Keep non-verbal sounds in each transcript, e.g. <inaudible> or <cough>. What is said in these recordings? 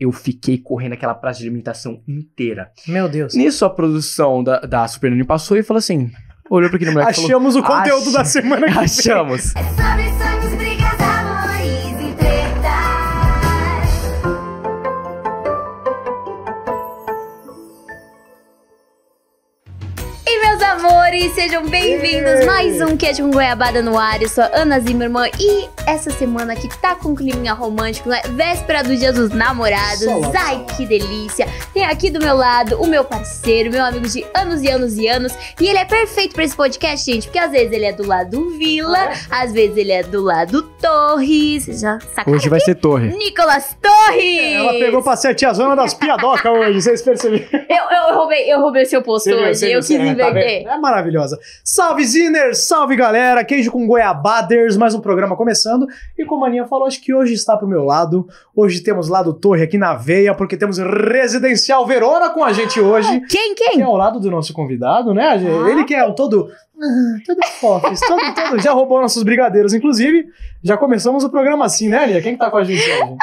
eu fiquei correndo aquela praça de alimentação inteira. Meu Deus. Nisso, a produção da, da Super Nani passou e falou assim: olhou pra aquele moleque. Achamos falou, o conteúdo da semana que achamos. É vem. amores! Sejam bem-vindos mais um Queijo com Goiabada no ar. Eu sou a Ana Zimmermann e essa semana que tá com um climinha romântico, né? Véspera do Dia dos Namorados. Solta. Ai, que delícia! Tem aqui do meu lado o meu parceiro, meu amigo de anos e anos e anos. E ele é perfeito pra esse podcast, gente, porque às vezes ele é do lado Vila, ah. É? às vezes ele é do lado Torres. já sacaram Hoje é vai aqui? ser é? Torre. Nicolas Torres! Ela pegou pra ser a tiazona das piadocas hoje, vocês perceberam? Eu, eu, roubei, eu roubei o seu posto hoje, viu, eu quis tá inverter. é maravilhoso maravilhosa. Salve Ziner, salve galera, queijo com goiabaders, mais um programa começando. E como a Aninha falou, acho que hoje está pro meu lado. Hoje temos lado Torre aqui na veia, porque temos Residencial Verona com a gente hoje. Ah, quem, quem? Que é ao lado do nosso convidado, né? Ah. Ele que é o todo ah, todo fofo, todo, todo. Já roubou nossos brigadeiros, inclusive. Já começamos o programa assim, né, Aninha? Quem que tá com a gente hoje?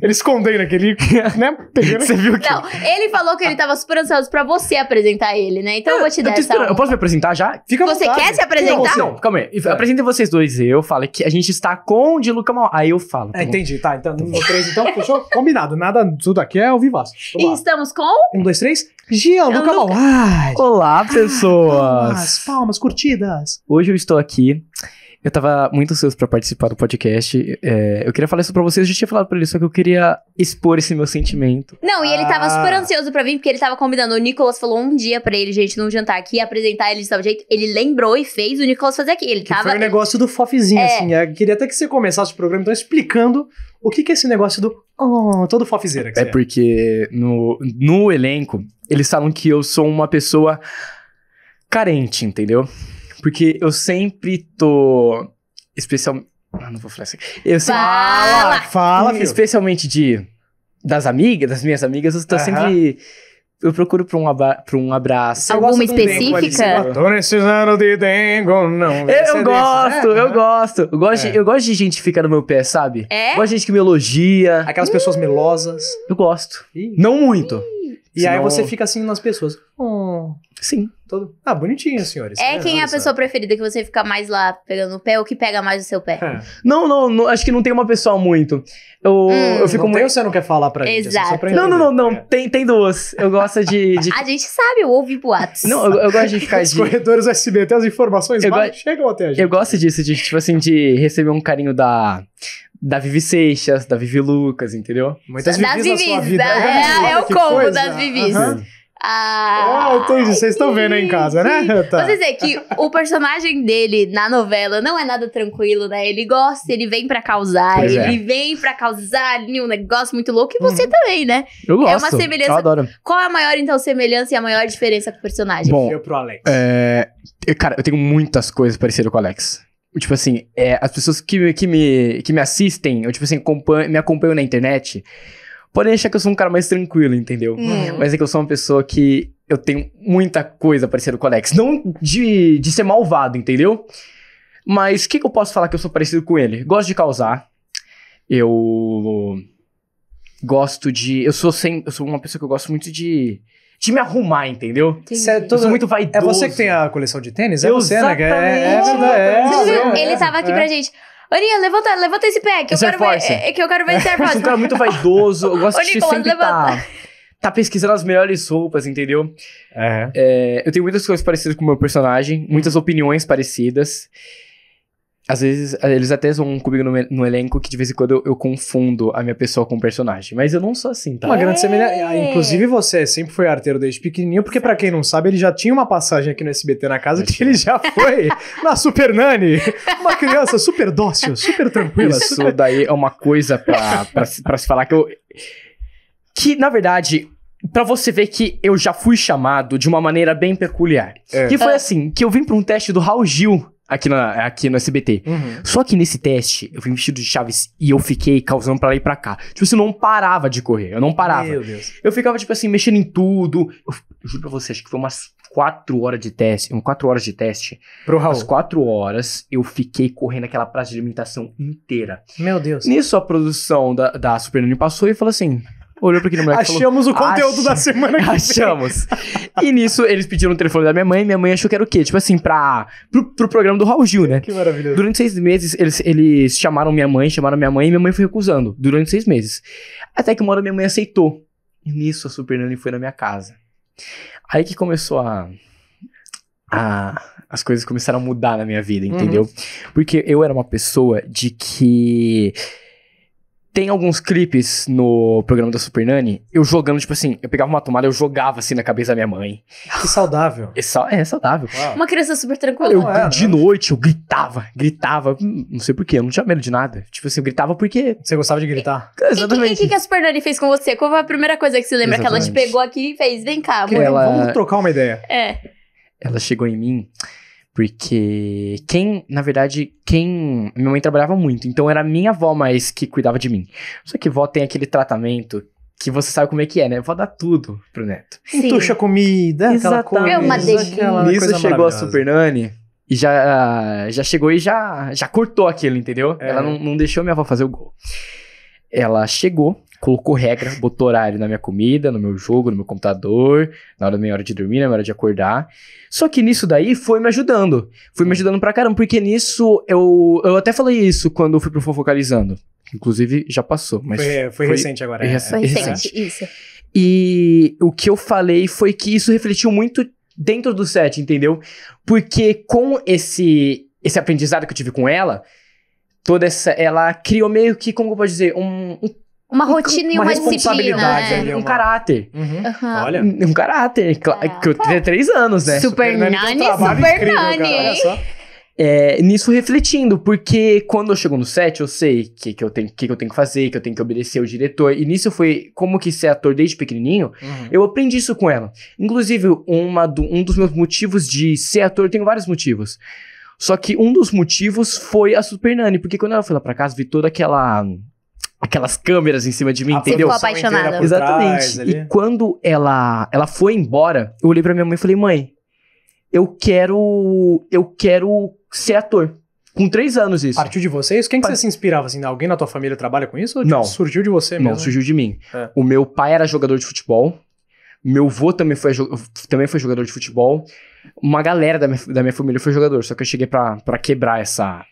Ele escondeu aquele, né? né você viu que... Não, ele falou que ele tava super ansioso pra você apresentar ele, né? Então eu, eu vou te ah, dar eu essa. Eu posso me apresentar já? Fica à Você vontade. quer se apresentar? Não, é não calma aí. É. Apresentem vocês dois. Eu falo que a gente está com o de Luca Mal. Aí eu falo. Tá é, entendi, tá. Então, um, dois, três, então, fechou? Combinado. Nada, tudo aqui é o vivaço. E estamos com? Um, dois, três. Gian, Luca, Luca... Mal. Olá, pessoas. Palmas, palmas, curtidas. Hoje eu estou aqui eu tava muito ansioso para participar do podcast. É, eu queria falar isso pra vocês, eu já tinha falado pra ele, só que eu queria expor esse meu sentimento. Não, e ele ah. tava super ansioso pra vir, porque ele tava combinando. O Nicolas falou um dia pra ele, gente, num jantar aqui, apresentar ele de tal jeito. Ele lembrou e fez o Nicolas fazer aqui. Ele que tava. Foi o um negócio do fofezinho, é. assim. Eu é, queria até que você começasse o programa, então, explicando o que, que é esse negócio do. Oh, todo fofizeira. É, é porque no, no elenco, eles falam que eu sou uma pessoa carente, entendeu? Porque eu sempre tô. Especialmente. Ah, não vou falar assim. Eu sempre... Fala! Fala, filho. Especialmente de. Das amigas, das minhas amigas, eu tô sempre. Eu procuro por um, abra... por um abraço. Alguma específica? Tô precisando de dengo, não. Eu, eu é gosto, né? eu gosto. Eu gosto, de, é. eu gosto de gente que fica no meu pé, sabe? É? Eu gosto de gente que me elogia. Aquelas pessoas melosas. Eu gosto. Ih. Não muito. E aí você fica assim nas pessoas. Oh. Sim, todo. Ah, bonitinho, senhores. É quem é a pessoa preferida que você fica mais lá pegando o pé ou que pega mais o seu pé? É. Não, não, não, acho que não tem uma pessoa muito. Eu, hum, eu fico muito. Tem, você não quer falar pra gente. Assim, Exato. é não, não, não, não. É. Tem, tem duas. Eu gosto de, de. a gente sabe, eu ouvi boatos. Não, eu, eu gosto de ficar. Os de... corredores USB até as informações go... chegam até a gente. Eu gosto disso, de, tipo assim, de receber um carinho da da Vivi Seixas, da Vivi Lucas, entendeu? Muitas Vivis, Vivis na sua vida. É, é, é o combo das Vivis. Uhum. Ah, ah entendi. Vocês estão vendo aí em casa, né? Tá. Vou dizer que o personagem dele na novela não é nada tranquilo, né? Ele gosta, ele vem pra causar, pois ele é. vem pra causar um negócio muito louco. E você uhum. também, né? Eu gosto. É uma semelhança. Eu adoro. Qual a maior, então, semelhança e a maior diferença com o personagem? Bom, eu pro Alex. É... Cara, eu tenho muitas coisas parecidas com o Alex tipo assim, é, as pessoas que, que, me, que me assistem, ou tipo assim, me acompanham na internet, Podem achar que eu sou um cara mais tranquilo, entendeu? Hum. Mas é que eu sou uma pessoa que eu tenho muita coisa parecida com o Alex. Não de, de ser malvado, entendeu? Mas o que, que eu posso falar que eu sou parecido com ele? Gosto de causar. Eu gosto de. Eu sou sem. Eu sou uma pessoa que eu gosto muito de. De me arrumar, entendeu? Cê, é todo, muito vaidoso. É você que tem a coleção de tênis? É eu você, né? É, é, é, é, é, Ele tava aqui é. pra gente. Aninha, levanta, levanta esse pé, que, eu é quero, ver, é, é, que eu quero ver esse Airforce. <laughs> um cara é muito vaidoso, eu gosto Ô, de Nicolas, sempre tá, tá pesquisando as melhores roupas, entendeu? É, eu tenho muitas coisas parecidas com o meu personagem, muitas opiniões parecidas. Às vezes, eh, eles até zoam comigo no, no, elenco que de vez em quando eu, eu, confundo a minha pessoa com o personagem. Mas eu não sou assim, tá? Uma grande semelhança. É. Ah, inclusive, você sempre foi arteiro desde pequenininho, porque para quem não sabe, ele já tinha uma passagem aqui no SBT na casa que ele já foi <laughs> na Super Nani. Uma criança super dócil, super tranquila. Isso daí é uma coisa para se falar que eu. Que, na verdade, para você ver que eu já fui chamado de uma maneira bem peculiar. É. Que foi assim, que eu vim pra um teste do Raul Gil aqui, na, aqui no SBT. Uhum. Só que nesse teste, eu fui vestido de Chaves e eu fiquei causando pra lá e pra cá. Tipo, assim, eu não parava de correr, eu não parava. Meu Deus. Eu ficava, tipo assim, mexendo em tudo. Eu, eu juro pra você, acho que foi umas quatro horas de teste, um quatro horas de teste. Pro Raul. As quatro horas, eu fiquei correndo aquela praça de alimentação inteira. Meu Deus. Nisso, a produção da, da Super Nani passou e falou assim, olhou pra aquele moleque Achamos o conteúdo da semana que Achamos. Vem. e nisso, eles pediram o telefone da minha mãe. Minha mãe achou que era o quê? Tipo assim, pra, pro, pro programa do Raul Gil, né? Que maravilhoso. Durante seis meses, eles, eles chamaram minha mãe, chamaram minha mãe e minha mãe foi recusando. Durante seis meses. Até que uma hora minha mãe aceitou. E nisso, a Super Nani foi na minha casa. Aí que começou a... a as coisas começaram a mudar na minha vida, uhum. entendeu? Uhum. Porque eu era uma pessoa de que tem alguns clipes no programa da Super Nani, eu jogando, tipo assim, eu pegava uma tomada, eu jogava assim na cabeça da minha mãe. Que saudável. É, é saudável. Uau. Uma criança super tranquila. Eu, de né? noite eu gritava, gritava, hum, não sei porquê, eu não tinha medo de nada. Tipo assim, eu gritava porque... Você gostava de gritar. É, <laughs> exatamente. E o que, que, a Super Nani fez com você? Qual foi a primeira coisa que você lembra exatamente. que ela te pegou aqui e fez? Vem cá, mãe. Ela... Vamos trocar uma ideia. É. Ela chegou em mim... Porque quem, na verdade, quem. Minha mãe trabalhava muito, então era minha avó mais que cuidava de mim. Só que vó tem aquele tratamento que você sabe como é que é, né? Vó dá tudo pro neto. Entuxa comida, Exatamente. aquela coisa. É uma delícia. Nisso chegou a Super Nani e já, já chegou e já, já cortou aquilo, entendeu? É. Ela não, não deixou minha avó fazer o gol. Ela chegou, colocou regra, botou horário na minha comida, no meu jogo, no meu computador, na hora da minha hora de dormir, na minha hora de acordar. Só que nisso daí foi me ajudando. Foi me ajudando pra caramba, porque nisso eu, eu até falei isso quando eu fui pro Fofocalizando. Inclusive, já passou, mas. Foi, foi, foi recente agora. É. Rec foi recente, recente, isso. E o que eu falei foi que isso refletiu muito dentro do set, entendeu? Porque com esse, esse aprendizado que eu tive com ela, toda essa. Ela criou meio que, como eu posso dizer, um, um uma rotina e uma, uma disciplina. É. Ali, um uhum. caráter. Uhum. Olha. Um caráter. É. Que eu tinha três anos, né? Super, nani, super nani. É, nisso refletindo, porque quando eu chego no set, eu sei o que, que, eu tenho, que, que eu tenho que fazer, que eu tenho que obedecer o diretor. E nisso foi como que ser ator desde pequenininho, uhum. eu aprendi isso com ela. Inclusive, uma do, um dos meus motivos de ser ator, eu tenho vários motivos. Só que um dos motivos foi a Super Nani, porque quando ela foi lá pra casa, vi toda aquela aquelas câmeras em cima de mim, a entendeu? Ficou apaixonada. Exatamente. Trás, e quando ela ela foi embora, eu olhei para minha mãe e falei: "Mãe, eu quero eu quero ser ator". Com três anos isso. Partiu de vocês? Quem que Part... você se inspirava? Assim, alguém na tua família trabalha com isso? Ou, tipo, não. Surgiu de você mesmo? Não, surgiu de mim. É. O meu pai era jogador de futebol. Meu avô também foi, também foi jogador de futebol. Uma galera da minha, da minha família foi jogador, só que eu cheguei pra, pra quebrar essa.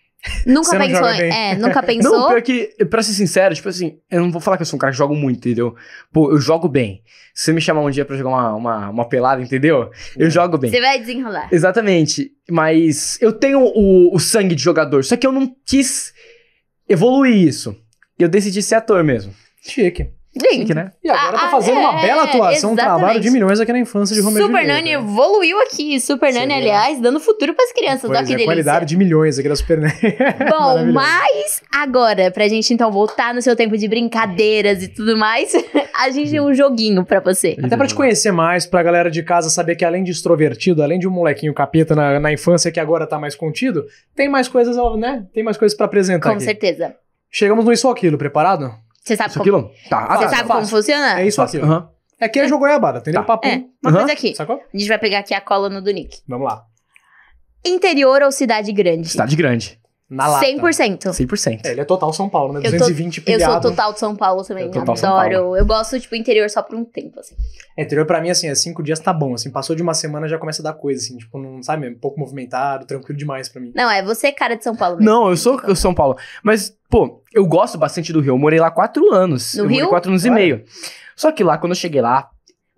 Nunca pensou, é, nunca <laughs> pensou. Não, pior que, pra ser sincero, tipo assim, eu não vou falar que eu sou um cara que joga muito, entendeu? Pô, eu jogo bem. Se você me chamar um dia pra jogar uma, uma, uma pelada, entendeu? Eu uhum. jogo bem. Você vai desenrolar. Exatamente. Mas eu tenho o, o sangue de jogador, só que eu não quis evoluir isso. Eu decidi ser ator mesmo. Chique né? E agora tá ah, fazendo uma é, bela atuação, exatamente. Tá? um trabalho de milhões aqui na infância de Romeu Super Nani né? evoluiu aqui. Super Nani, aliás, dando futuro pras crianças. Pois ó, que é, qualidade de milhões aqui da Super Nani. <laughs> Bom, mas agora, pra gente então voltar no seu tempo de brincadeiras e tudo mais, <laughs> a gente tem um joguinho pra você. Até pra te conhecer mais, pra galera de casa saber que além de extrovertido, além de um molequinho capeta na, na infância que agora tá mais contido, tem mais coisas, né? Tem mais coisas pra apresentar Com aqui. certeza. Chegamos no Isso Aquilo, preparado? Você sabe, isso como... Tá. Você tá, sabe tá. como funciona? É isso aqui. Assim, Aham. Uhum. é, é jogo goiabada, entendeu? Tá. Papo. É, uma uhum. coisa aqui. Sacou? A gente vai pegar aqui a cola no do Nick. Vamos lá. Interior ou cidade grande? Cidade grande. Na lata. 100%. 100%. É, ele é total São Paulo, né? 220 tô, pilhado. Eu sou total de São Paulo também, eu adoro. Paulo. Eu gosto, tipo, interior só por um tempo, assim. É, interior pra mim, assim, é cinco dias tá bom, assim. Passou de uma semana já começa a dar coisa, assim. Tipo, não, sabe, mesmo? É um pouco movimentado, tranquilo demais pra mim. Não, é você é cara de São Paulo mesmo. Não, eu sou eu São Paulo. Mas, pô, eu gosto bastante do Rio. Eu morei lá quatro anos. No eu Rio? quatro anos e meio. Só que lá, quando eu cheguei lá,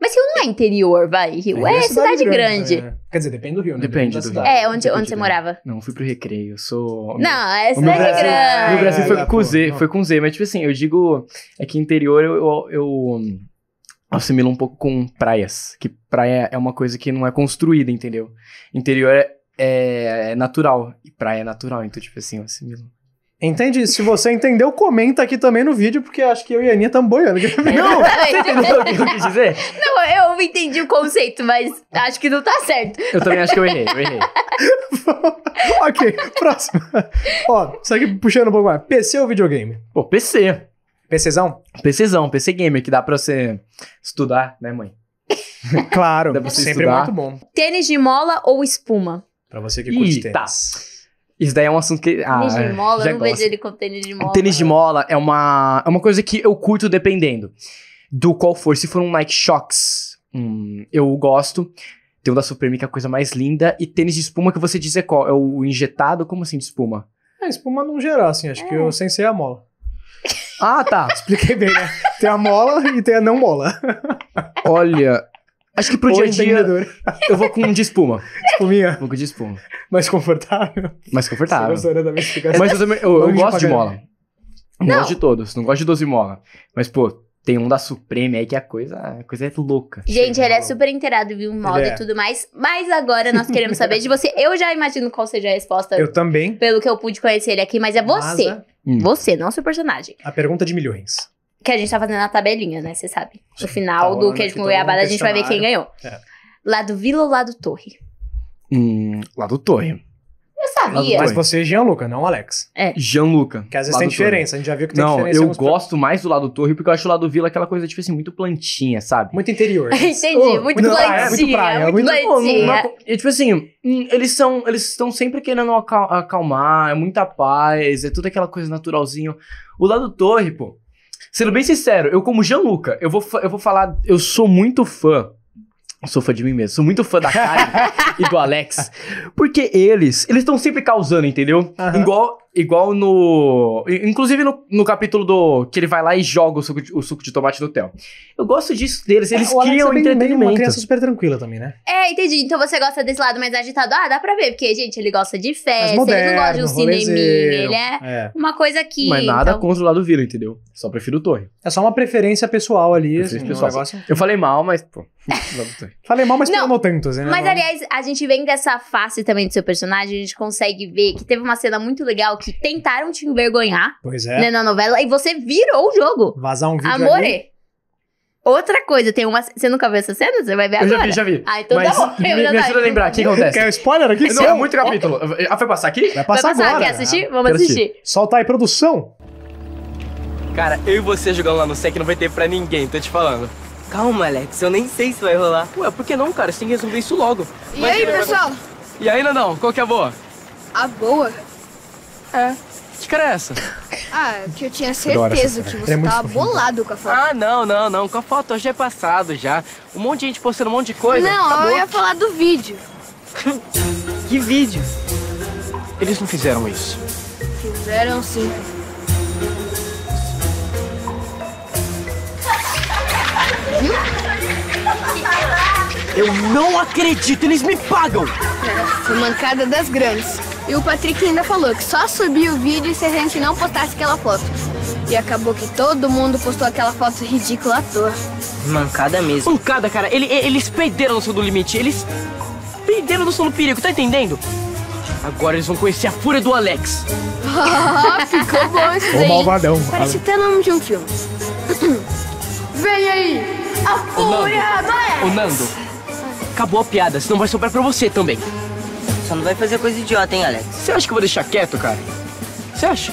mas Rio não é interior, vai. Rio é, é cidade, cidade, grande. grande. É. Quer dizer, depende do Rio, né? Depende, depende do Rio. É, onde, onde você morava. Não, fui pro Recreio, eu sou... Não, é cidade Brasil, grande. O Brasil foi com Z, foi com Z. Mas, tipo assim, eu digo... É que interior eu, eu, eu assimilo um pouco com praias. Que praia é uma coisa que não é construída, entendeu? Interior é, é natural. E praia é natural, então, tipo assim, eu assimilo. Entende? Se você entendeu, comenta aqui também no vídeo, porque acho que eu e a Aninha estamos boiando. Não, <laughs> você entendeu o que eu quis dizer? Não, eu entendi o conceito, mas acho que não tá certo. Eu também acho que eu errei, eu errei. <laughs> ok, próximo. Ó, segue puxando um pouco mais. PC ou videogame? Pô, PC. PCzão? PCzão, PC Gamer, que dá pra você estudar, né, mãe? claro, dá pra você sempre estudar. muito bom. Tênis de mola ou espuma? Pra você que curte Eita. tênis. Isso daí é um assunto que. Ah, tênis de é, mola, eu não gosto. vejo ele com tênis de mola. tênis de mola é uma, é uma coisa que eu curto dependendo do qual for. Se for um Nike Shox, hum, eu gosto. Tem um da Supreme, que é a coisa mais linda. E tênis de espuma que você diz é qual? É o injetado? Como assim de espuma? É, espuma não geral, assim. Acho é. que eu é. sem ser a mola. Ah, tá. <laughs> Expliquei bem, né? Tem a mola e tem a não mola. Olha, Acho que pro dia a dia eu vou com de espuma. Espuminha? Vou com de espuma. Mais confortável? Mais confortável. Mas eu também, eu, eu gosto de, mola. Não. gosto de todos, não gosto de 12 mola. Mas, pô, tem um da Supreme aí que é a coisa, a coisa é louca. Gente, ele é super inteirado, viu? Moda é. e tudo mais. Mas agora nós queremos saber de você. Eu já imagino qual seja a resposta. Eu também. Pelo que eu pude conhecer ele aqui, mas é você. Hum. Você, hum. nosso personagem. A pergunta de milhões. Que a gente tá fazendo a tabelinha, né? Você sabe. No final tá do queijo com goiabada, a gente vai ver quem ganhou. É. Lado Vila ou lado Torre? Hum, lado Torre. Eu sabia. Mas você é Gianluca, não Alex. É. Gianluca. Que às vezes tem diferença, torre. a gente já viu que tem não, diferença. Não, eu gosto mais do lado torre, porque eu acho o lado vila aquela coisa, tipo assim, muito plantinha, sabe? Muito interior. <laughs> Entendi, oh, muito, é, muito plantinha. muito praia, muito, muito plantinha. Bom, é tipo assim, eles são, eles estão sempre querendo acalmar, é muita paz, é tudo aquela coisa naturalzinho. O lado torre, pô, Sendo bem sincero, eu como Gianluca, eu vou, eu vou falar, eu sou muito fã sou fã de mim mesmo. Sou muito fã da Karen <laughs> e do Alex. Porque eles, eles estão sempre causando, entendeu? Uhum. Igual igual no. Inclusive no, no capítulo do. que ele vai lá e joga o suco de, o suco de tomate no Theo. Eu gosto disso deles, é, eles é, criam é bem, entretenimento. uma criança super tranquila também, né? É, entendi. Então você gosta desse lado mais agitado. Ah, dá pra ver, porque, gente, ele gosta de festa, moderno, ele não gosta de um cinema. Ele é, é, uma coisa que. Mas nada então... contra o lado vila, entendeu? Só prefiro o Torre. É só uma preferência pessoal ali. Assim, pessoal. Um negócio... Assim. Eu falei mal, mas. Pô, <laughs> falei mal, mas não, não tanto, assim, né? Mas, aliás, a gente vem dessa face também do seu personagem, a gente consegue ver que teve uma cena muito legal que tentaram te envergonhar. Pois é. Né, na novela. E você virou o jogo. Vazar um vídeo Amore. Outra coisa, tem uma. Você nunca viu essa cena? Você vai ver agora. Eu já vi, já vi. Ah, então tá Mas, tá bom. Me, me ajuda a lembrar, o que acontece? Quer spoiler aqui? Não, é muito capítulo. Ah, foi passar aqui? Vai passar, vai passar agora. Quer assistir? Vamos assistir. assistir. Solta aí, produção. Cara, eu e você jogando lá no SEC não vai ter pra ninguém, tô te falando. Calma, Alex, eu nem sei se vai rolar. Ué, por que não, cara? Você tem que resolver isso logo. E aí, pessoal? E aí, Nandão, qual que é a boa? A boa é. Que cara é essa? Ah, que eu tinha certeza que você é tava bolado com a foto. Ah, não, não, não. Com a foto hoje é passado já. Um monte de gente postando um monte de coisa. Não, eu ia falar do vídeo. <laughs> que vídeo? Eles não fizeram isso. Fizeram sim. Viu? Eu não acredito, eles me pagam! É, foi mancada das grandes. E o Patrick ainda falou que só subia o vídeo se a gente não postasse aquela foto. E acabou que todo mundo postou aquela foto ridícula à toa. Mancada mesmo. Mancada, cara. Ele, eles perderam o noção do limite. Eles perderam o noção do perigo, tá entendendo? Agora eles vão conhecer a fúria do Alex. Ah, <laughs> ficou bom isso daí. O malvadão. Parece até nome de um filme. <clears throat> Vem aí, a fúria do Alex. Ô, Nando, acabou a piada, senão vai sobrar pra você também. Só não vai fazer coisa idiota, hein, Alex? Você acha que eu vou deixar quieto, cara? Você acha?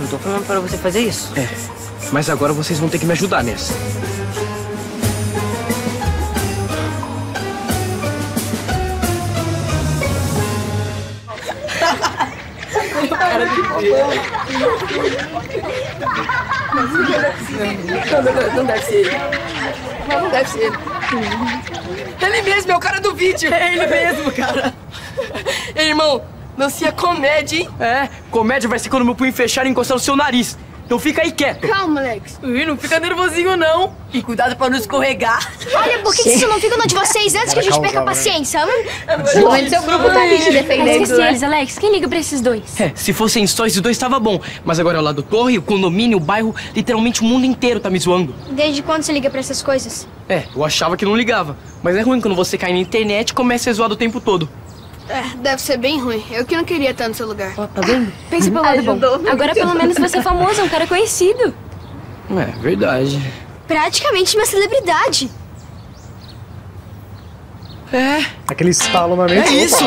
Não tô falando para você fazer isso. É, mas agora vocês vão ter que me ajudar nessa. cara de Mas não dá, Não deve ser. Não deve ser. Ele mesmo, é o cara do vídeo. <laughs> É ele mesmo, cara. Ei, irmão, nascia comédia, hein? É, comédia vai ser quando meu punho fechar e encostar no seu nariz. Então fica aí quieto. Calma, Alex. Ih, não fica nervosinho, não. E cuidado pra não escorregar. Olha, por que isso não fica no de vocês antes que a gente perca a paciência? Pelo menos seu grupo tá aqui te defendendo, Esqueci é? eles, Alex. Quem liga pra esses dois? É, se fossem só esses dois, tava bom. Mas agora é o lado torre, o condomínio, o bairro, literalmente o mundo inteiro tá me zoando. Desde quando você liga pra essas coisas? É, eu achava que não ligava. Mas é ruim quando você cai na internet e começa a zoar o tempo todo. É, deve ser bem ruim. Eu que não queria estar no seu lugar. Ó, tá vendo? Pensa pelo lado Ajudou bom. Agora pelo menos você é famoso, é um cara conhecido. É, verdade. Praticamente uma celebridade. É. Aquele estalo na mente. É isso!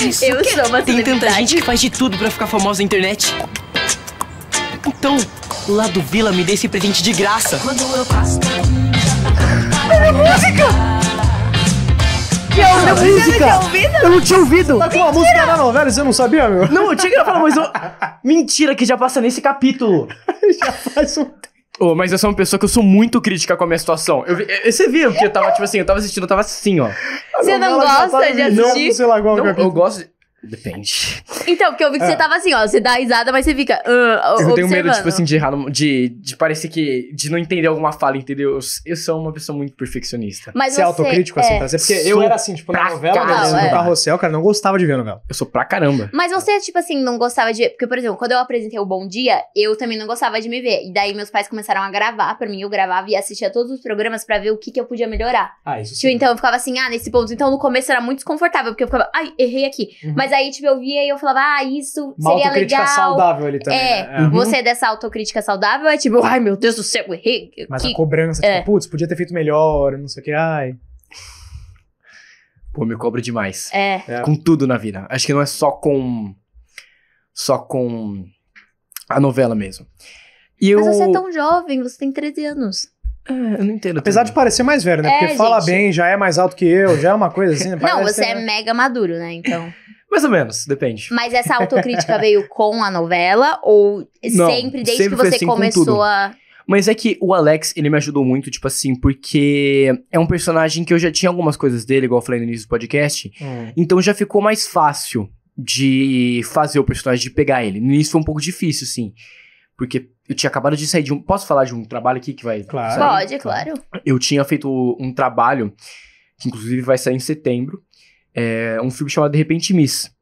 É isso. Eu sou uma Tem tanta gente que faz de tudo pra ficar famosa na internet. Então, lá do Vila me dê esse presente de graça. Quando eu passo... É música! que eu não música. tinha ouvido. Eu não tinha ouvido. Tá com uma música na novela, você não sabia, meu? Não, eu tinha que falar, mas eu... Mentira que já passa nesse capítulo. <laughs> já faz um tempo. Oh, mas eu sou uma pessoa que eu sou muito crítica com a minha situação. Eu, eu, eh, você viu que eu tava, tipo assim, eu tava assistindo, eu tava assim, ó. Você não gosta tá de assistir? Não, sei lá, qual é não, eu gosto... De... Depende. Então, porque eu vi que ah. você é. tava assim, ó, você dá risada, mas você fica. Uh, eu observando. tenho medo, tipo assim, de errar, de, de parecer que. de não entender alguma fala, entendeu? Eu, sou uma pessoa muito perfeccionista. Mas você, é autocrítico, assim, é... assim, pra você? Porque eu era assim, tipo, na novela, né, cal, mesmo, é. no carrossel, cara, não gostava de ver a novela. Eu sou pra caramba. Mas você, tipo assim, não gostava de ver. Porque, por exemplo, quando eu apresentei o Bom Dia, eu também não gostava de me ver. E daí meus pais começaram a gravar pra mim, eu gravava e assistia todos os programas pra ver o que, que eu podia melhorar. Ah, isso tipo, sim. Então eu ficava assim, ah, nesse ponto. Então no começo era muito desconfortável, porque eu ficava, ai, errei aqui. Uhum. Mas aí, tipo, eu via e eu falava, ah, isso Uma seria autocrítica legal. saudável ali também. É, né? É. uhum. você é dessa autocrítica saudável é tipo, ai meu Deus do céu, errei. Mas a cobrança, tipo, é. tipo, putz, podia ter feito melhor, não sei o que, ai. Pô, me cobro demais. É. é. Com tudo na vida. Acho que não é só com. Só com. A novela mesmo. E Mas eu... você é tão jovem, você tem 13 anos. É, eu não entendo. Apesar também. de parecer mais velho, né? É, Porque gente. fala bem, já é mais alto que eu, já é uma coisa assim. Né? não, você é, é mega maduro, né? Então. Mais ou menos, depende. Mas essa autocrítica veio com a novela ou não, sempre desde sempre que você assim começou com a. Mas é que o Alex, ele me ajudou muito, tipo assim, porque é um personagem que eu já tinha algumas coisas dele, igual eu falei no início do podcast. Hum. Então já ficou mais fácil de fazer o personagem, de pegar ele. No início foi um pouco difícil, sim porque eu tinha acabado de sair de um. Posso falar de um trabalho aqui que vai. Claro. Sair? Pode, claro. Eu tinha feito um trabalho, que inclusive vai sair em setembro, é um filme chamado De repente Miss.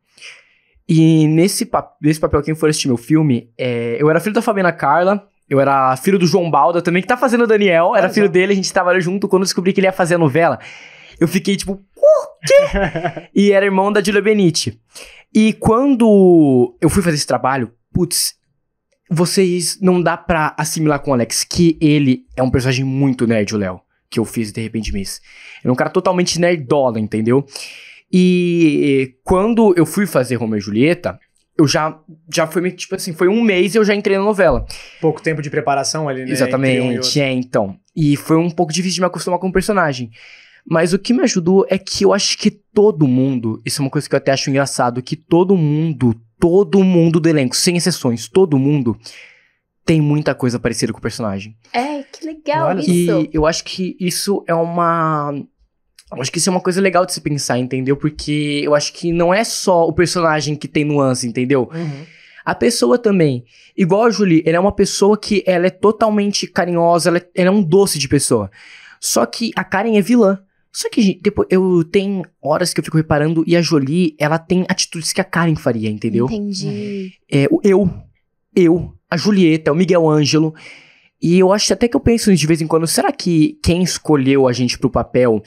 E nesse, nesse papel, quem for assistir meu filme, é, eu era filho da Fabiana Carla, eu era filho do João Balda também, que tá fazendo o Daniel, era filho dele, a gente trabalhou junto. Quando eu descobri que ele ia fazer a novela, eu fiquei tipo, por quê? <laughs> e era irmão da Julia Benite. E quando eu fui fazer esse trabalho, putz, vocês não dá pra assimilar com o Alex que ele é um personagem muito nerd, o Léo, que eu fiz de repente mesmo Ele é um cara totalmente nerdola, entendeu? E quando eu fui fazer Romeo e Julieta, eu já, já foi tipo assim, foi um mês e eu já entrei na novela. Pouco tempo de preparação ali, né? Exatamente, um é, então. E foi um pouco difícil de me acostumar com o personagem. Mas o que me ajudou é que eu acho que todo mundo, isso é uma coisa que eu até acho engraçado, que todo mundo todo mundo do elenco, sem exceções, todo mundo tem muita coisa parecida com o personagem. É, que legal Olha. isso. E eu acho que isso é uma. Eu acho que isso é uma coisa legal de se pensar, entendeu? Porque eu acho que não é só o personagem que tem nuance, entendeu? Uhum. A pessoa também. Igual a Julie, ela é uma pessoa que ela é totalmente carinhosa, ela é, ela é um doce de pessoa. Só que a Karen é vilã. Só que depois eu tenho horas que eu fico reparando e a Jolie, ela tem atitudes que a Karen faria, entendeu? Entendi. É, o eu, eu, a Julieta, o Miguel Ângelo. E eu acho até que eu penso de vez em quando, será que quem escolheu a gente pro papel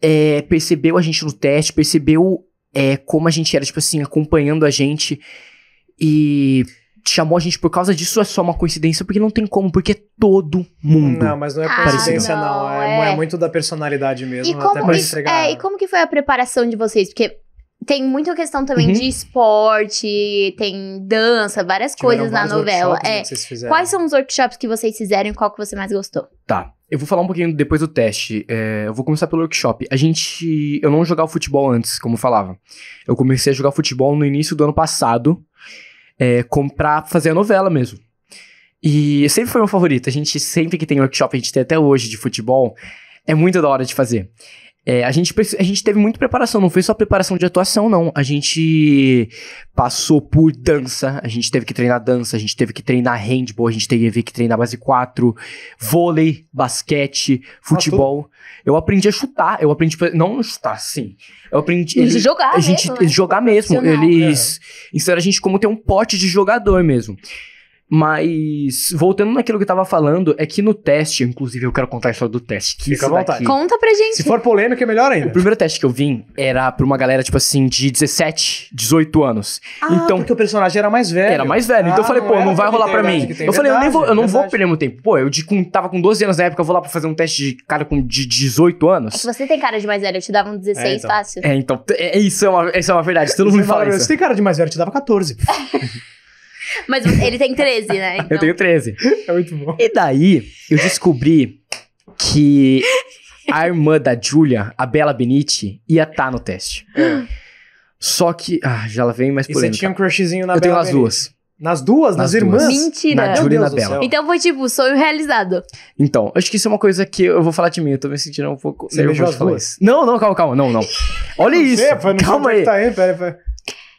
é, percebeu a gente no teste, percebeu é, como a gente era, tipo assim, acompanhando a gente e chamou a gente por causa disso é só uma coincidência, porque não tem como, porque é todo mundo. Não, mas não é coincidência, ah, é, é não. não. É, é, muito da personalidade mesmo, e como, até pra isso, entregar. É, e como que foi a preparação de vocês? Porque tem muita questão também uhum. de esporte, tem dança, várias Tiveram coisas na novela. Né, é. Quais são os workshops que vocês fizeram e qual que você mais gostou? Tá. Eu vou falar um pouquinho depois do teste. É, eu vou começar pelo workshop. A gente. Eu não jogava futebol antes, como eu falava. Eu comecei a jogar futebol no início do ano passado é, comprar fazer a novela mesmo. E sempre foi meu favorito. A gente sempre que tem workshop, a gente tem até hoje de futebol, é muito da hora de fazer. É, a, gente, a gente teve muita preparação, não foi só preparação de atuação, não. A gente passou por dança, a gente teve que treinar dança, a gente teve que treinar handball, a gente teve que treinar base 4, vôlei, basquete, futebol. Ah, eu aprendi a chutar, eu aprendi. Tipo, não chutar, sim. Eu aprendi. Eles ele, jogar, a gente, mesmo, né? jogar mesmo. Eles. É. Ensinaram a gente como ter um pote de jogador mesmo. Mas, voltando naquilo que eu tava falando, é que no teste, inclusive eu quero contar a história do teste. Que Fica à vontade. Conta pra gente. Se for polêmica, é melhor ainda. O primeiro teste que eu vim era pra uma galera, tipo assim, de 17, 18 anos. Ah, então, porque o personagem era mais velho. Era mais velho. Ah, então eu ah, falei, pô, não vai rolar pra mim. Eu verdade, falei, eu, nem vou, eu não verdade. vou perder meu tempo. Pô, eu de, com, tava com 12 anos na época, eu vou lá pra fazer um teste de cara com, de 18 anos. É que você tem cara de mais velho, eu te dava um 16 é, então. fácil. É, então, é, é isso, é uma, é isso é uma verdade. Todo mundo fala isso. Você tem cara de mais velho, eu te dava 14. <laughs> Mas ele tem 13, né? Então... Eu tenho 13. Então. É muito bom. E daí, eu descobri que a irmã da Julia, a Bela Benite, ia estar tá no teste. É. Só que. Ah, já ela vem mais por E você tinha um crushzinho na eu Bela? Eu tenho as duas. Nas duas? Nas, nas irmãs? Duas. Mentira. Na Julia e na Bela. Então foi tipo, sonho realizado. Então, acho que isso é uma coisa que eu vou falar de mim. Eu tô me sentindo um pouco... Você beijou as duas? Não, não, calma, calma. Não, não. Olha não isso. Sei, calma aí. Tá aí pera, pera.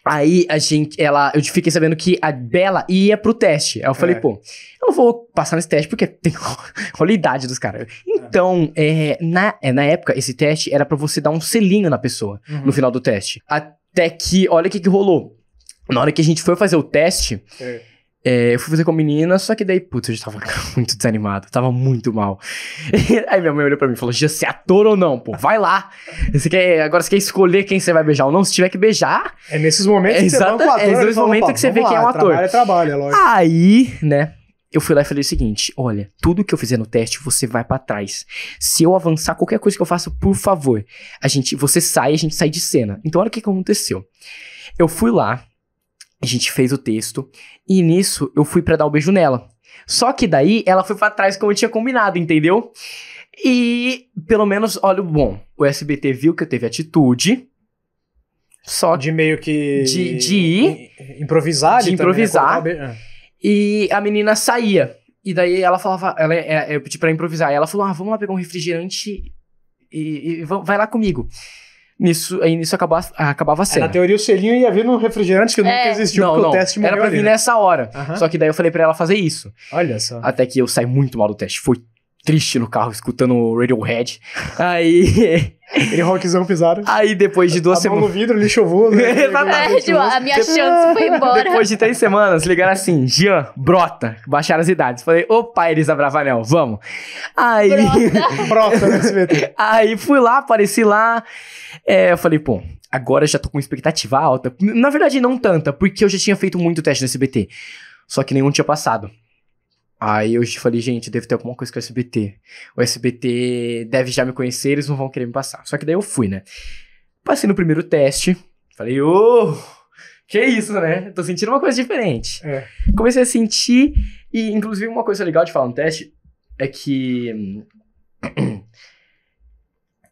Aí a gente, ela, eu fiquei sabendo que a Bela ia pro teste. Aí eu falei, é. pô, eu não vou passar nesse teste porque tem <laughs> qualidade dos caras. Então, é. É, na, na época, esse teste era para você dar um selinho na pessoa uhum. no final do teste. Até que, olha o que, que rolou. Na hora que a gente foi fazer o teste. É é, eu fui fazer com a menina, só que daí, putz, eu já tava <laughs> muito desanimado, tava muito mal. <laughs> Aí minha mãe olhou pra mim e falou: "Você é ator ou não, pô, vai lá. Você quer, agora você quer escolher quem você vai beijar ou não, se tiver que beijar. É nesses momentos é que você tá é o né? ator. É nesses momentos que você vê lá, quem é um ator. Trabalha, trabalha, lógico. Aí, né, eu fui lá e falei o seguinte: olha, tudo que eu fizer no teste, você vai para trás. Se eu avançar qualquer coisa que eu faça, por favor, a gente, você sai, e a gente sai de cena. Então, olha o que aconteceu. Eu fui lá, a gente fez o texto e nisso eu fui para dar um beijo nela. Só que daí ela foi para trás como eu tinha combinado, entendeu? E pelo menos, olha o bom. O SBT viu que eu teve atitude. Só de meio que de, de ir, improvisar, de improvisar. Também, né? Ah. E a menina saía. E daí ela falava, ela, é, é, eu pedi para improvisar. E ela falou: "Ah, vamos lá pegar um refrigerante e, e vai lá comigo" nisso, aí nisso acabava, acabava a cena. na teoria, o selinho ia vir num refrigerante que é. nunca existiu, não, porque não. o teste morreu Era pra vir né? nessa hora. Só que daí eu falei para ela fazer isso. Olha só. Até que eu saí muito mal do teste. Foi triste no carro, escutando Radiohead. <laughs> Aí. Ele rockzão pisado. Aí depois de duas semanas. no vidro, ele chovou, né? <laughs> Exatamente. a minha chance foi <laughs> embora. Depois de três semanas, ligaram assim: Jean, brota. Baixaram as idades. Falei, opa, Elisa Bravanel, vamos. Aí. Brota, brota no né, SBT. Aí fui lá, apareci lá. É, eu falei, pô, agora já tô com expectativa alta. Na verdade, não tanta, porque eu já tinha feito muito teste no SBT. Só que nenhum tinha passado. Aí eu falei, gente, deve ter alguma coisa com o SBT. O SBT deve já me conhecer, eles não vão querer me passar. Só que daí eu fui, né? Passei no primeiro teste, falei, ô, oh, que isso, né? Tô sentindo uma coisa diferente. É. Comecei a sentir, e inclusive uma coisa legal de falar no teste é que. <clears throat>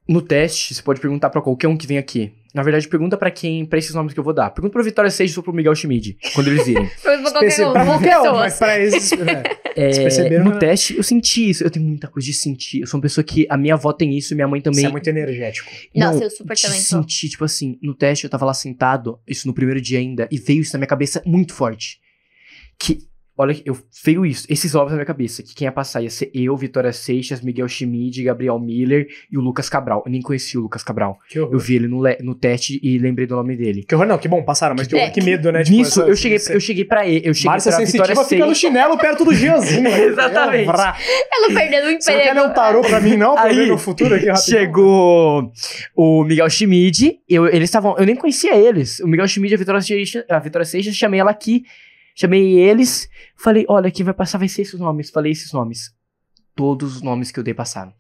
No teste, você pode perguntar para qualquer um que vem aqui. Na verdade, pergunta para quem, pra esses nomes que eu vou dar. Pergunta pro Vitória Seixas ou pro Miguel Schmid, quando eles irem. <laughs> pra qualquer um, pra qualquer um, mas pra esses... Né? É, no né? teste, eu senti isso. Eu tenho muita coisa de sentir. Eu sou uma pessoa que a minha avó tem isso, e minha mãe também. Você é muito energético. Não, Nossa, eu super também senti, tipo assim, no teste eu tava lá sentado, isso no primeiro dia ainda, e veio isso na minha cabeça muito forte. Que Olha, eu feio isso. Esses ovos na minha cabeça. Que quem ia passar ia ser eu, Vitória Seixas, Miguel Schmid, Gabriel Miller e o Lucas Cabral. Eu nem conheci o Lucas Cabral. Que horror. Eu vi ele no, no teste e lembrei do nome dele. Que horror, não. Que bom, passaram. Mas que, é, que medo, né? Tipo, nisso, essa, eu, assim, cheguei, eu cheguei pra ele. Eu cheguei Márcia pra Vitória Seixas. fica no chinelo perto do Gianzinho. <laughs> Né? Exatamente. Ela perdeu o emprego. Você não quer nem tarô pra mim, não? Pra Aí, ver meu futuro aqui rapidinho. Chegou o Miguel Schmid. Eu, eles estavam... Eu nem conhecia eles. O Miguel Schmid e a Vitória Seixas, a Vitória Seixas chamei ela aqui. Chamei eles, falei, olha, quem vai passar vai ser esses nomes. Falei esses nomes. Todos os nomes que eu dei passaram.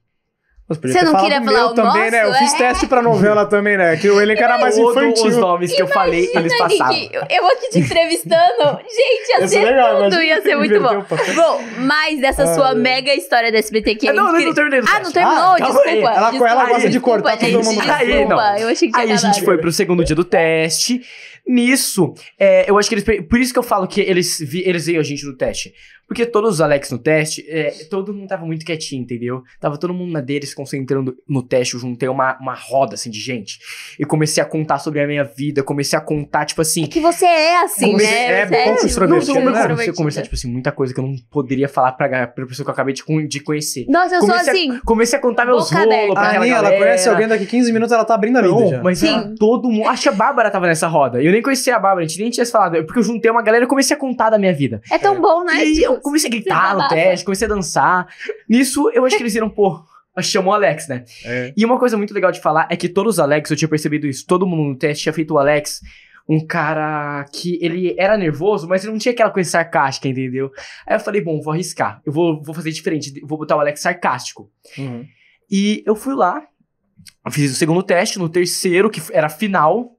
Você não queria falar o também, nosso, né? Eu é? fiz teste pra novela também, né? Que o elenco era mais infantil. Todos os nomes que Imagina eu falei, eles passaram. Que eu aqui te entrevistando. <laughs> Gente, ia ser legal, tudo, ia ser muito bom. Bom, mas dessa ah, sua é. mega história da SBT que é, ah, Não, incrível. não terminei. Ah, não terminou? Ah, desculpa. Aí. Ela, desculpa, ela gosta de cortar desculpa, todo mundo. Desculpa, aí, não. eu achei que Aí a gente foi pro segundo dia do teste. Nisso, é, eu acho que eles. Por isso que eu falo que eles, vi, eles veem a gente no teste. Porque todos os Alex no teste, é, todo mundo tava muito quietinho, entendeu? Tava todo mundo na deles concentrando no teste. Eu juntei é uma, uma roda, assim, de gente. E comecei a contar sobre a minha vida. Comecei a contar, tipo assim. É que você é assim, comecei, né? É, você é, pouco extrovertido. comecei a conversar, tipo assim, muita coisa que eu não poderia falar pra, pra pessoa que eu acabei de, de conhecer. Nossa, eu comecei sou assim. comecei a contar meus rolos pra nem ah, Aninha, ela conhece alguém daqui 15 minutos, ela tá abrindo a vida. Não, já. mas ela, todo mundo. Acho que a Bárbara tava nessa roda. Eu nem nem conhecia a Bárbara, a gente nem tinha se falado. É porque eu juntei uma galera e comecei a contar da minha vida. É tão bom, né? E eu tipo, comecei a gritar no teste, comecei a dançar. Nisso, eu acho que eles viram, pô, chamou Alex, né? É. E uma coisa muito legal de falar é que todos os Alex, eu tinha percebido isso, todo mundo no teste tinha feito o Alex um cara que ele era nervoso, mas ele não tinha aquela coisa sarcástica, entendeu? Aí eu falei, bom, vou arriscar, eu vou, vou fazer diferente, vou botar o Alex sarcástico. Uhum. E eu fui lá, fiz o segundo teste, no terceiro, que era final,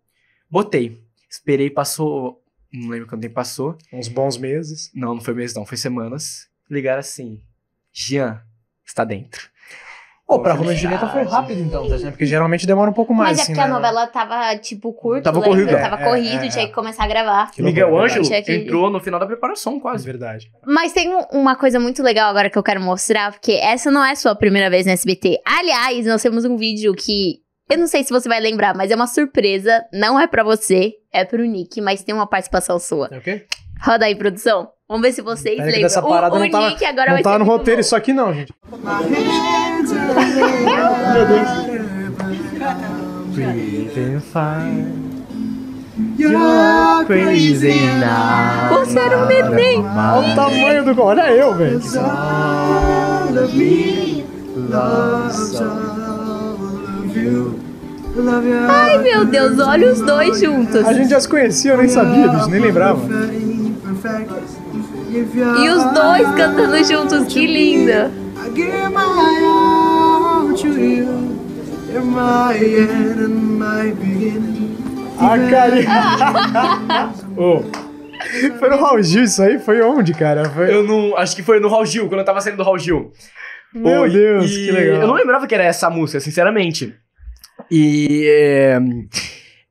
botei. Esperei, passou. Não lembro quanto tempo passou. Uns bons meses. Não, não foi meses, não, foi semanas. Ligaram assim: Jean, está dentro. Pô, pra Romeo e Julieta foi ah, rápido então, tá Porque geralmente demora um pouco mais. Mas é assim, porque né? a novela tava, tipo, curta. Tava corrido. tava é, corrido, é, tinha é. que começar a gravar. Que Miguel né? Ângelo que... entrou no final da preparação, quase. É verdade. Mas tem uma coisa muito legal agora que eu quero mostrar, porque essa não é sua primeira vez no SBT. Aliás, nós temos um vídeo que eu não sei se você vai lembrar, mas é uma surpresa. Não é para você, é pro Nick, mas tem uma participação sua. É o quê? Roda aí, produção. Vamos ver se vocês Pera lembram. Essa parada o, o tá não Nick tá, agora não vai tá no roteiro bom. isso aqui não, gente. Meu Deus. You're crazy now. Você era um neném. Olha o tamanho do. Olha eu, velho. All of me loves Ai meu Deus, olha os dois juntos. A gente já se conhecia, eu nem sabia, bicho, nem lembrava. E os dois cantando juntos, que linda! A carinha. oh. <laughs> Foi no Raul Gil isso aí? Foi onde, cara? Foi... Eu não. Acho que foi no Raul Gil, quando eu tava saindo do Raul Gil. Meu oh, Deus, e... que legal. Eu não lembrava que era essa música, sinceramente. E. É,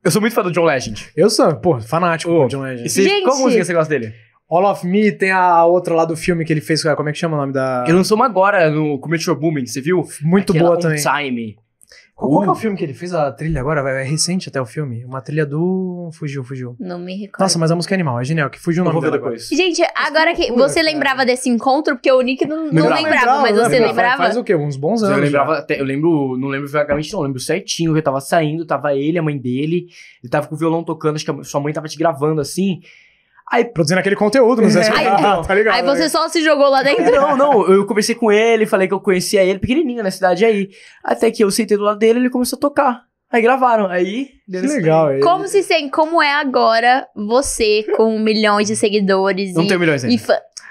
eu sou muito fã do John Legend. Eu sou, pô, fanático do John Legend. Você, Gente. Qual música você gosta dele? All of Me tem a outra lá do filme que ele fez, como é que chama o nome da. Ele lançou uma agora no Commercial Booming, você viu? Muito Aquela boa também. Time. Qual, qual que é o filme que ele fez? A trilha agora é, é recente até o filme. Uma trilha do. Fugiu, fugiu. Não me recordo. Nossa, mas a música é animal, é genial, que fugiu não vou ver depois. Gente, agora que. Você lembrava desse encontro? Porque o Nick não, não lembrava, lembrava, mas você lembrava? Faz, o quê? Uns bons anos. Eu lembrava, até, eu lembro, não lembro vagamente, não. Eu lembro certinho, eu tava saindo, tava ele, a mãe dele. Ele tava com o violão tocando, acho que a, sua mãe tava te gravando assim. Aí, produzindo aquele conteúdo, não sei se é. ah, tá ligado? Aí você aí. Né? só se jogou lá dentro? Não, não, eu conversei com ele, falei que eu conhecia ele pequenininho na cidade aí. Até que eu sentei do lado dele, ele começou a tocar. Aí gravaram, aí... Que legal. Aí. Como se sente, como é agora você com milhões de seguidores Não e, tem milhões ainda. E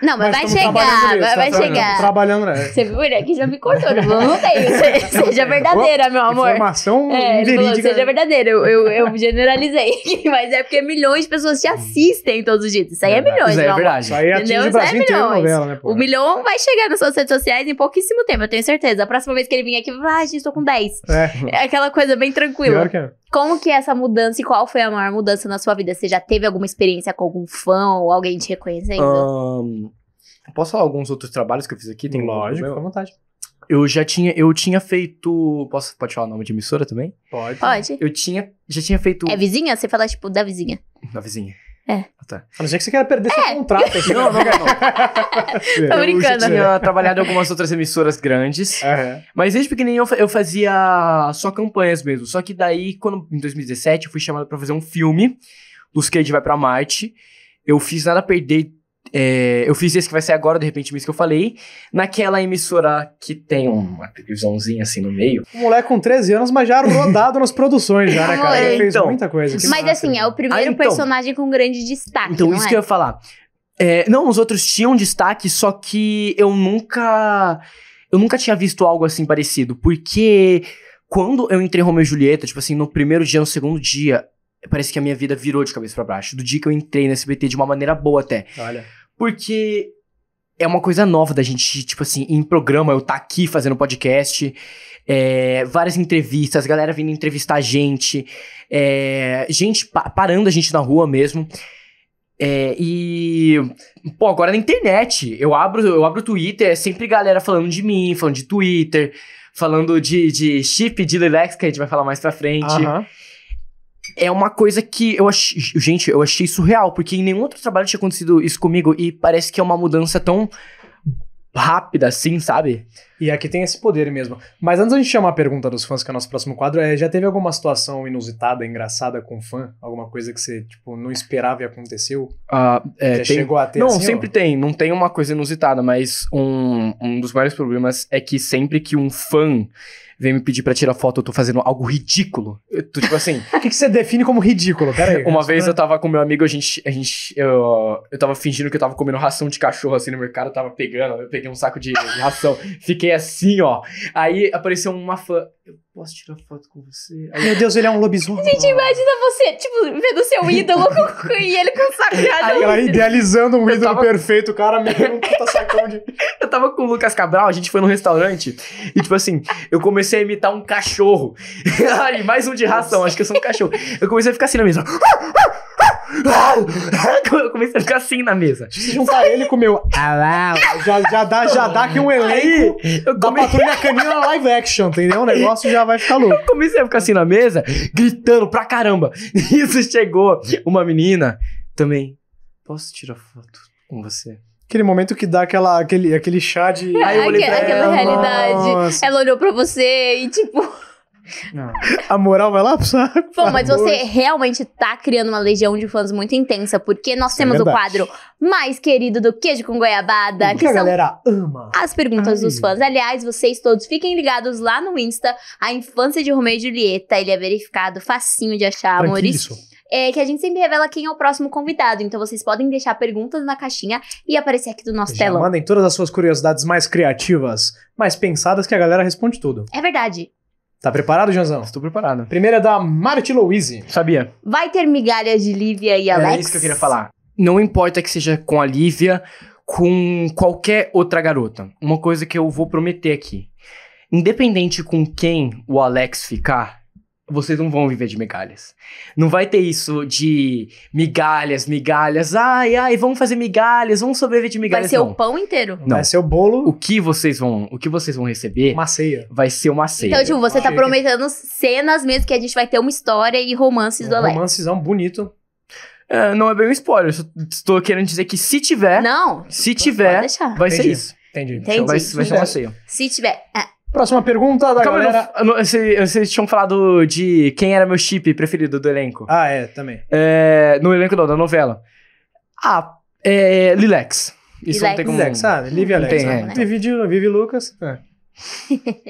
não, mas, mas vai chegar, vai vai, tá chegar. Trabalhando nessa. Né? Você viu, mulher, que já me cortou, não tem. <laughs> Seja verdadeira, meu amor. Informação é, verídica. Falou, seja verdadeira, eu, eu, eu, generalizei. <laughs> Mas é porque milhões de pessoas te assistem todos os dias. Isso aí é, é milhões, meu é amor. Isso aí é é atinge Entendeu? o Brasil isso é milhões. Novela, né, pô? O milhão vai chegar nas suas redes sociais em pouquíssimo tempo, eu tenho certeza. A próxima vez que ele vir aqui, vai, ah, gente, tô com 10. É. é aquela coisa bem tranquila. Pior que é. Como que é essa mudança e qual foi a maior mudança na sua vida? Você já teve alguma experiência com algum fã ou alguém te reconhecendo? Um, posso falar alguns outros trabalhos que eu fiz aqui? Tem hum, Lógico, fica à vontade. Eu já tinha, eu tinha feito. Posso pode falar o nome de emissora também? Pode. Pode. Eu tinha, já tinha feito. É vizinha? Você fala tipo da vizinha? Da vizinha. É. Até. A não ser que você queira perder é. seu contrato. Assim. <laughs> Não, não, não. não. <laughs> Tô brincando. Eu tinha trabalhado em algumas outras emissoras grandes. Uhum. Mas desde pequenininho eu fazia só campanhas mesmo. Só que daí, quando, em 2017, eu fui chamado pra fazer um filme. Luskade vai pra Marte. Eu fiz Nada a Perder é, eu fiz esse que vai sair agora, de repente, mesmo que eu falei. Naquela emissora que tem uma televisãozinha assim no meio. Um moleque com 13 anos, mas já rodado nas produções, já, né, cara? <laughs> É, Ele fez então. muita coisa. Mas assim, massa, assim, é o né? primeiro ah, então, personagem com grande destaque. Então, isso é? que eu ia falar. É, não, os outros tinham destaque, só que eu nunca. Eu nunca tinha visto algo assim parecido. Porque quando eu entrei em e Julieta, tipo assim, no primeiro dia, no segundo dia, parece que a minha vida virou de cabeça para baixo. Do dia que eu entrei na SBT de uma maneira boa até. Olha porque é uma coisa nova da gente, tipo assim, em programa, eu tá aqui fazendo podcast, é, várias entrevistas, galera vindo entrevistar a gente, é, gente pa parando a gente na rua mesmo. É, e. Pô, agora na internet. Eu abro eu abro o Twitter, é sempre galera falando de mim, falando de Twitter, falando de, de chip de Lilex, que a gente vai falar mais pra frente. Uhum é uma coisa que eu achei. Gente, eu achei surreal, porque em nenhum outro trabalho tinha acontecido isso comigo e parece que é uma mudança tão rápida assim, sabe? E aqui tem esse poder mesmo. Mas antes a gente chamar a pergunta dos fãs, que é o nosso próximo quadro, é, já teve alguma situação inusitada, engraçada com fã? Alguma coisa que você, tipo, não esperava e aconteceu? Ah, é, já tem... chegou a ter Não, assim, sempre ou? tem. Não tem uma coisa inusitada, mas um, um dos maiores problemas é que sempre que um fã vem me pedir pra tirar foto, eu tô fazendo algo ridículo. Eu tô, tipo assim. <laughs> O que, que, você define como ridículo? Pera aí. Uma vez eu tava com meu amigo, a gente. A gente eu, eu tava fingindo que eu tava comendo ração de cachorro assim no mercado, eu tava pegando, eu peguei um saco de, de ração. Fiquei assim, ó. Aí apareceu uma fã. Eu posso tirar foto com você? Aí, meu Deus, ele é um lobisomem. Gente, imagina você, tipo, vendo seu ídolo com, <laughs> e ele com um Aí, ela idealizando um ídolo tava... perfeito, o cara mesmo. puta sacão de. <laughs> eu tava com o Lucas Cabral, a gente foi num restaurante e, tipo assim, eu comecei a imitar um cachorro. Aí <laughs> mais um de ração, acho que eu sou um cachorro. Eu comecei a ficar assim na mesa. <laughs> Eu comecei a ficar assim na mesa. Se juntar ele com o meu. Ah, já, já dá, já dá que um elenco Aí, eu da patrulha canina live action, entendeu? O negócio já vai ficar louco. Eu comecei a ficar assim na mesa, gritando pra caramba. <laughs> Isso chegou uma menina também. Posso tirar foto com você? Aquele momento que dá aquela, aquele, aquele chá de. Aí eu olhei pra aquela ela, realidade. Nossa. Ela olhou pra você e tipo. A moral vai lá pro saco. Bom, mas você realmente tá criando uma legião de fãs muito intensa, porque nós é temos é o quadro mais querido do Queijo com Goiabada. Que, que a galera ama. As perguntas Ai. dos fãs. Aliás, vocês todos fiquem ligados lá no Insta, a infância de Romeu e Julieta. Ele é verificado, facinho de achar, amores. É que a gente sempre revela quem é o próximo convidado. Então vocês podem deixar perguntas na caixinha e aparecer aqui do nosso telão. Mandem todas as suas curiosidades mais criativas, mais pensadas, que a galera responde tudo. É verdade. Tá preparado, Joãozão? Estou preparado. Primeira é da Marti Louise. Sabia? Vai ter migalhas de Lívia e Alex? É isso que eu queria falar. Não importa que seja com a Lívia, com qualquer outra garota. Uma coisa que eu vou prometer aqui. Independente com quem o Alex ficar, vocês não vão viver de migalhas. Não vai ter isso de migalhas, migalhas, ai, ai, vamos fazer migalhas, vamos sobreviver de migalhas. Vai ser não. o pão inteiro? Não. Vai ser o bolo. O que vocês vão, o que vocês vão receber? Uma ceia. Vai ser uma ceia. Então, tipo, você tá uma tá cheia. prometendo cenas mesmo que a gente vai ter uma história e romances um do Alex. Romancesão bonito. É, não é bem um spoiler, estou querendo dizer que se tiver. Não. Se tiver, vai Entendi. ser isso. Entendi. Entendi. vai, vai ser uma ceia. Se tiver. É. Próxima pergunta da Calma, galera. Eu eu vocês, tinham falado de quem era meu chip preferido do elenco. Ah, é, também. É, no elenco não, da novela. Ah, é, Lilex. Isso Lilex. não tem como. Lilex, ah, Live Alex. Tem, né? é. Vivi, Vivi Lucas. É.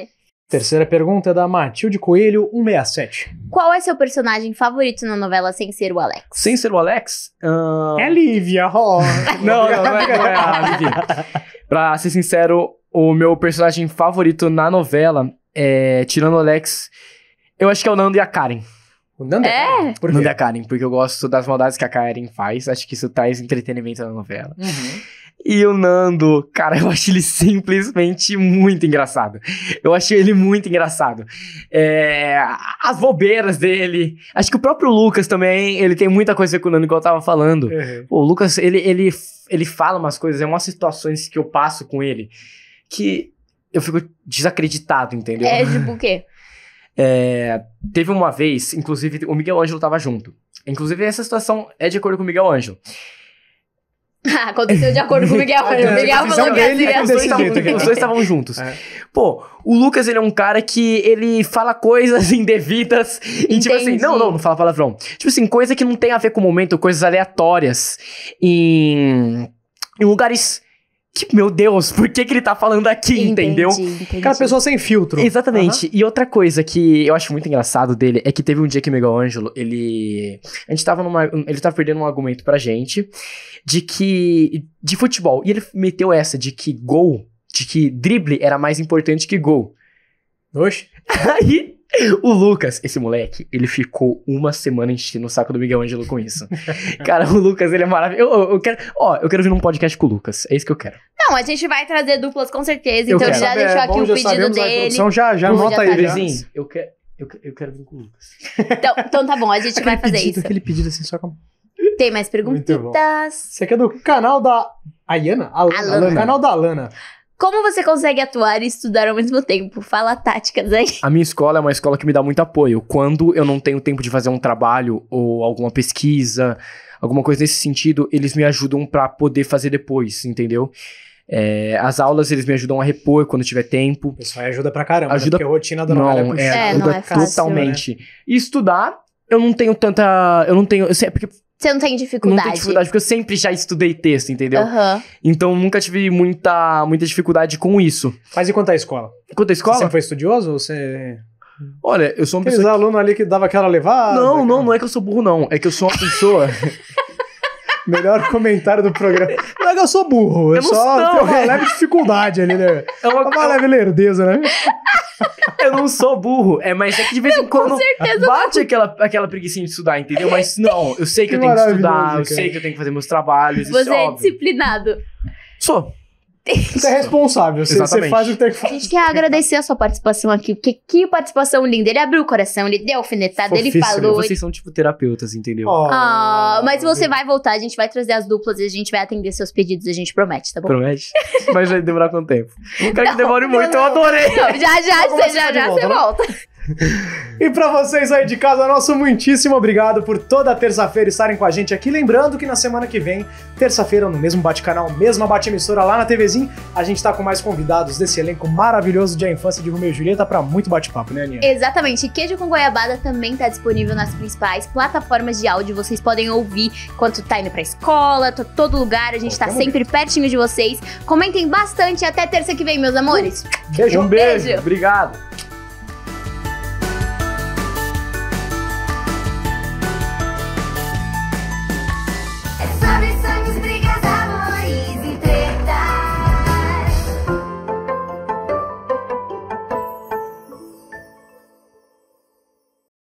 <laughs> Terceira pergunta é da Matilde Coelho, 167. Qual é seu personagem favorito na novela sem ser o Alex? Sem ser o Alex? Uh... É Lívia, oh. <laughs> não, não, não é, não é a Lívia. <laughs> Pra ser sincero, o meu personagem favorito na novela, é, tirando o Alex, eu acho que é o Nando e a Karen. O Nando é? Por Nando e a Karen, porque eu gosto das maldades que a Karen faz. Acho que isso traz entretenimento na novela. Uhum. E o Nando, cara, eu acho ele simplesmente muito engraçado. Eu achei ele muito engraçado. É, as bobeiras dele. Acho que o próprio Lucas também, ele tem muita coisa com o Nando, igual eu tava falando. Uhum. Pô, o Lucas, ele, ele, ele fala umas coisas, é umas situações que eu passo com ele que eu fico desacreditado, entendeu? É, tipo o quê? É, teve uma vez, inclusive, o Miguel Ângelo tava junto. Inclusive, essa situação é de acordo com o Miguel Ângelo. <laughs> Aconteceu de acordo com o Miguel. É, o Miguel falou que ele é, os, dois estavam, os dois estavam juntos. É. Pô, o Lucas, ele é um cara que ele fala coisas <laughs> indevidas. E tipo assim, não, não, não fala palavrão. Tipo assim, coisa que não tem a ver com o momento, coisas aleatórias. Em, em lugares que, meu Deus, por que, que ele tá falando aqui, entendi, entendeu? Entendi. Aquela pessoa sem filtro. Exatamente. Uhum. E outra coisa que eu acho muito engraçado dele é que teve um dia que o Miguel Ângelo, ele. A gente tava numa. Ele tava perdendo um argumento pra gente de que. de futebol. E ele meteu essa de que gol, de que drible era mais importante que gol. Oxe. <laughs> Aí <laughs> O Lucas, esse moleque, ele ficou uma semana enchendo o saco do Miguel Ângelo com isso. <laughs> Cara, o Lucas, ele é maravilhoso. Eu, eu, quero, ó, eu quero vir num podcast com o Lucas. É isso que eu quero. Não, a gente vai trazer duplas com certeza. Eu então quero. já é, deixou é, aqui bom, o pedido sabemos, né, dele. São já, já anota tá aí, Vizinho. Eu quero, eu, eu quero vir com o Lucas. Então, então tá bom, a gente vai fazer pedido, isso. Aquele pedido assim, só com. Tem mais perguntas? Você aqui é do canal da Ayana? a Alana. Alana. Canal da Alana. Como você consegue atuar e estudar ao mesmo tempo? Fala táticas aí. A minha escola é uma escola que me dá muito apoio. Quando eu não tenho tempo de fazer um trabalho ou alguma pesquisa, alguma coisa nesse sentido, eles me ajudam para poder fazer depois, entendeu? É, as aulas eles me ajudam a repor quando tiver tempo. Isso aí ajuda pra caramba, ajuda... porque a rotina da normal. É não, é, é, ajuda não é fácil, né? totalmente. Né? E estudar, eu não tenho tanta. Eu não tenho. Eu sei, é porque você não tem dificuldade. Não tem dificuldade, porque eu sempre já estudei texto, entendeu? Uhum. Então nunca tive muita, muita dificuldade com isso. Mas e quanto à escola? Quanto à escola? Você foi estudioso ou você. Olha, eu sou uma Tem pessoa. que... aluno ali que dava aquela levada. Não, não, cara. não é que eu sou burro, não. É que eu sou uma pessoa. <laughs> Melhor comentário do programa. Não é que eu sou burro, eu, é eu só não, tenho uma é. leve dificuldade ali, né? É uma, é uma leve lerdeza, né? eu não sou burro, é, mas é que de vez em quando bate aquela, aquela preguiça de estudar, entendeu? Mas não, eu sei que, que eu tenho que estudar, eu sei que eu tenho que fazer meus trabalhos. Você é disciplinado. Sou. Você é responsável, você, você faz o que tem que fazer. A gente quer agradecer a sua participação aqui, porque que participação linda. Ele abriu o coração, ele deu alfinetada, ele falou. Vocês são tipo terapeutas, entendeu? Oh. Ah, mas você vai voltar, a gente vai trazer as duplas e a gente vai atender seus pedidos, a gente promete, tá bom? Promete? mas vai demorar quanto tempo? Não quero não, <laughs> que demore não, muito, não. eu adorei. já, já, você já, já, volta, você né? volta e para vocês aí de casa, nosso muitíssimo obrigado por toda terça-feira estarem com a gente aqui. Lembrando que na semana que vem, terça-feira, no mesmo bate-canal, mesma bate-emissora lá na TVzinho, a gente tá com mais convidados desse elenco maravilhoso de A Infância de Romeu e Julieta para muito bate-papo, né, Aninha? Exatamente. Queijo com goiabada também tá disponível nas principais plataformas de áudio. Vocês podem ouvir quanto tá indo pra escola, todo lugar. A gente Qualquer tá momento. sempre pertinho de vocês. Comentem bastante. Até terça que vem, meus amores. Beijo, um beijo. beijo. Obrigado.